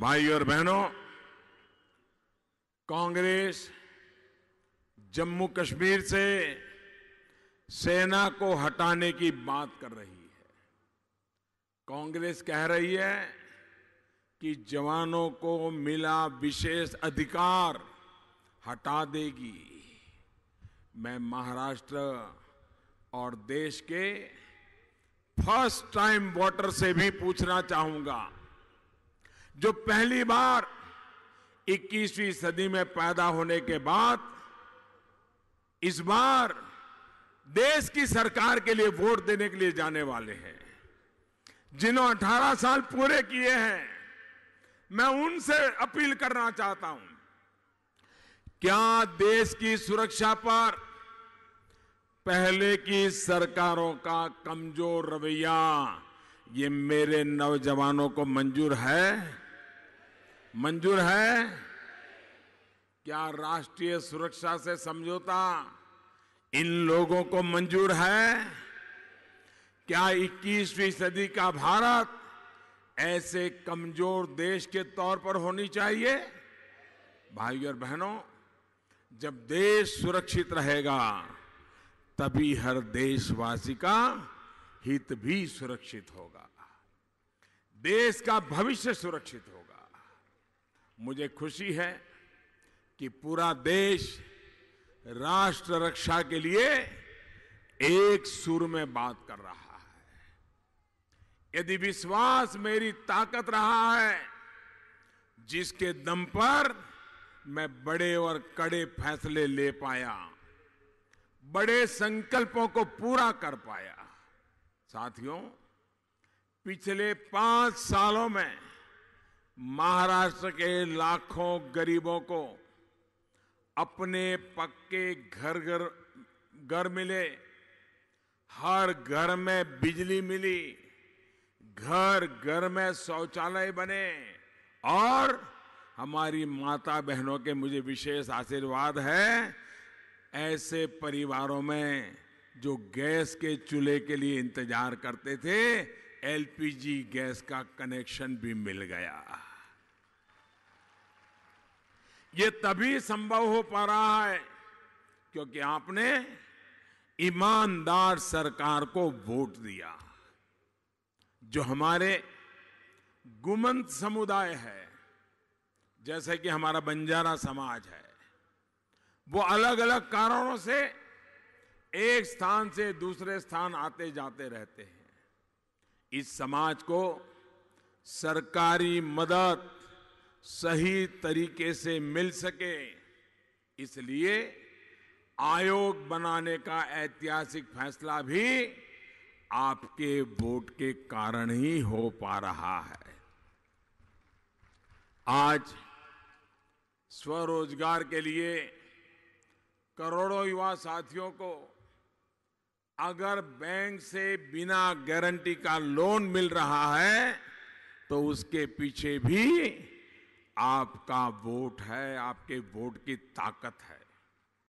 भाई और बहनों कांग्रेस जम्मू कश्मीर से सेना को हटाने की बात कर रही है कांग्रेस कह रही है कि जवानों को मिला विशेष अधिकार हटा देगी मैं महाराष्ट्र और देश के फर्स्ट टाइम वोटर से भी पूछना चाहूंगा जो पहली बार 21वीं सदी में पैदा होने के बाद इस बार देश की सरकार के लिए वोट देने के लिए जाने वाले हैं जिन्होंने 18 साल पूरे किए हैं मैं उनसे अपील करना चाहता हूं क्या देश की सुरक्षा पर पहले की सरकारों का कमजोर रवैया ये मेरे नौजवानों को मंजूर है मंजूर है क्या राष्ट्रीय सुरक्षा से समझौता इन लोगों को मंजूर है क्या 21वीं सदी का भारत ऐसे कमजोर देश के तौर पर होनी चाहिए भाई और बहनों जब देश सुरक्षित रहेगा तभी हर देशवासी का हित भी सुरक्षित होगा देश का भविष्य सुरक्षित होगा मुझे खुशी है कि पूरा देश राष्ट्र रक्षा के लिए एक सुर में बात कर रहा है यदि विश्वास मेरी ताकत रहा है जिसके दम पर मैं बड़े और कड़े फैसले ले पाया बड़े संकल्पों को पूरा कर पाया साथियों पिछले पांच सालों में महाराष्ट्र के लाखों गरीबों को अपने पक्के घर घर घर मिले हर घर में बिजली मिली घर घर में शौचालय बने और हमारी माता बहनों के मुझे विशेष आशीर्वाद है ऐसे परिवारों में जो गैस के चूल्हे के लिए इंतजार करते थे एलपीजी गैस का कनेक्शन भी मिल गया ये तभी संभव हो पा रहा है क्योंकि आपने ईमानदार सरकार को वोट दिया जो हमारे गुमंत समुदाय है जैसे कि हमारा बंजारा समाज है वो अलग अलग कारणों से एक स्थान से दूसरे स्थान आते जाते रहते हैं इस समाज को सरकारी मदद सही तरीके से मिल सके इसलिए आयोग बनाने का ऐतिहासिक फैसला भी आपके वोट के कारण ही हो पा रहा है आज स्वरोजगार के लिए करोड़ों युवा साथियों को अगर बैंक से बिना गारंटी का लोन मिल रहा है तो उसके पीछे भी आपका वोट है आपके वोट की ताकत है